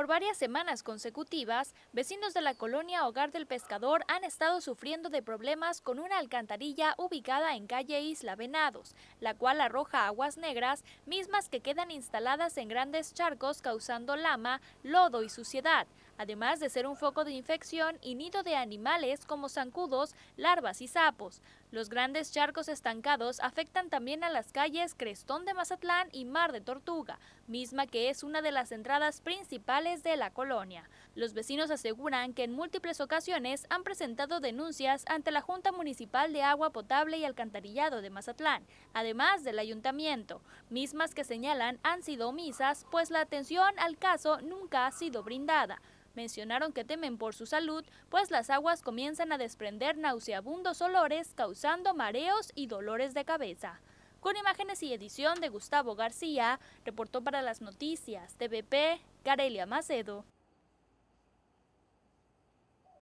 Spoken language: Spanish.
Por varias semanas consecutivas, vecinos de la colonia Hogar del Pescador han estado sufriendo de problemas con una alcantarilla ubicada en calle Isla Venados, la cual arroja aguas negras, mismas que quedan instaladas en grandes charcos causando lama, lodo y suciedad además de ser un foco de infección y nido de animales como zancudos, larvas y sapos. Los grandes charcos estancados afectan también a las calles Crestón de Mazatlán y Mar de Tortuga, misma que es una de las entradas principales de la colonia. Los vecinos aseguran que en múltiples ocasiones han presentado denuncias ante la Junta Municipal de Agua Potable y Alcantarillado de Mazatlán, además del ayuntamiento, mismas que señalan han sido omisas, pues la atención al caso nunca ha sido brindada. Mencionaron que temen por su salud, pues las aguas comienzan a desprender nauseabundos olores, causando mareos y dolores de cabeza. Con imágenes y edición de Gustavo García, reportó para las noticias TVP Carelia Macedo.